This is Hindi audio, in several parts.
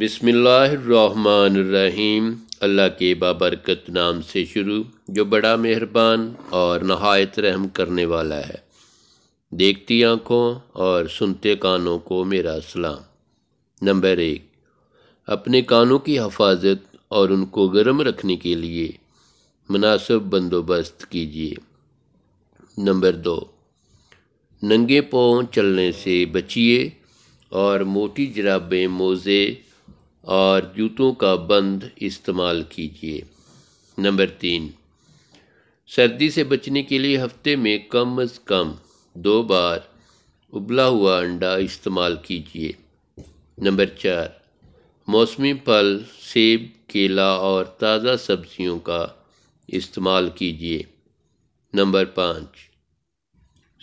बिसमीम अल्लाह के बाबरकत नाम से शुरू जो बड़ा मेहरबान और नहायत रहम करने वाला है देखती आँखों और सुनते कानों को मेरा सलाम नंबर एक अपने कानों की हफाजत और उनको गर्म रखने के लिए मुनासब बंदोबस्त कीजिए नंबर दो नंगे पाँव चलने से बचिए और मोटी जराबें मोज़े और जूतों का बंद इस्तेमाल कीजिए नंबर तीन सर्दी से बचने के लिए हफ्ते में कम अज़ कम दो बार उबला हुआ अंडा इस्तेमाल कीजिए नंबर चार मौसमी फल सेब केला और ताज़ा सब्जियों का इस्तेमाल कीजिए नंबर पाँच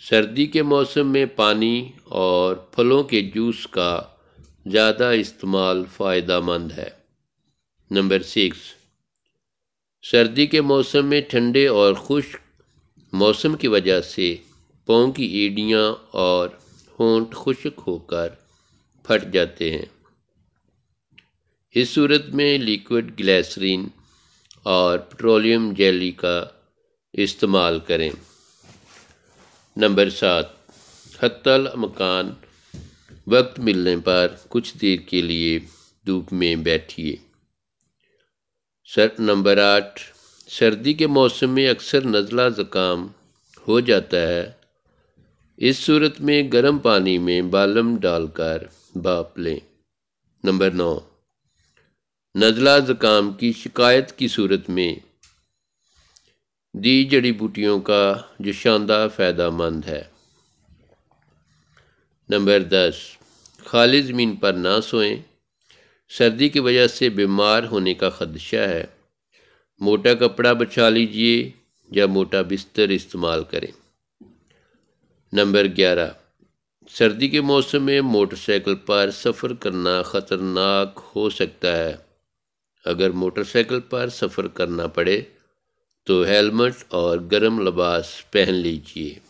सर्दी के मौसम में पानी और फलों के जूस का ज़्यादा इस्तेमाल फ़ायदा मंद है नंबर सिक्स सर्दी के मौसम में ठंडे और खुश मौसम की वजह से पाँव की एड़ियाँ और होंठ खुशक होकर फट जाते हैं इस सूरत में लिक्विड ग्लैसरीन और पेट्रोलियम जेली का इस्तेमाल करें नंबर सात हत्तल मकान वक्त मिलने पर कुछ देर के लिए धूप में बैठिए शर्त नंबर आठ सर्दी के मौसम में अक्सर नज़ला ज़ुकाम हो जाता है इस सूरत में गर्म पानी में बालम डालकर बाप लें नंबर नौ नज़ला ज़ुकाम की शिकायत की सूरत में दी जड़ी बूटियों का जो शानदार फ़ायदा मंद है नंबर दस खाली ज़मीन पर ना सोएं सर्दी की वजह से बीमार होने का खदशा है मोटा कपड़ा बचा लीजिए या मोटा बिस्तर इस्तेमाल करें नंबर ग्यारह सर्दी के मौसम में मोटरसाइकिल पर सफ़र करना ख़तरनाक हो सकता है अगर मोटरसाइकिल पर सफ़र करना पड़े तो हेलमेट और गर्म लबास पहन लीजिए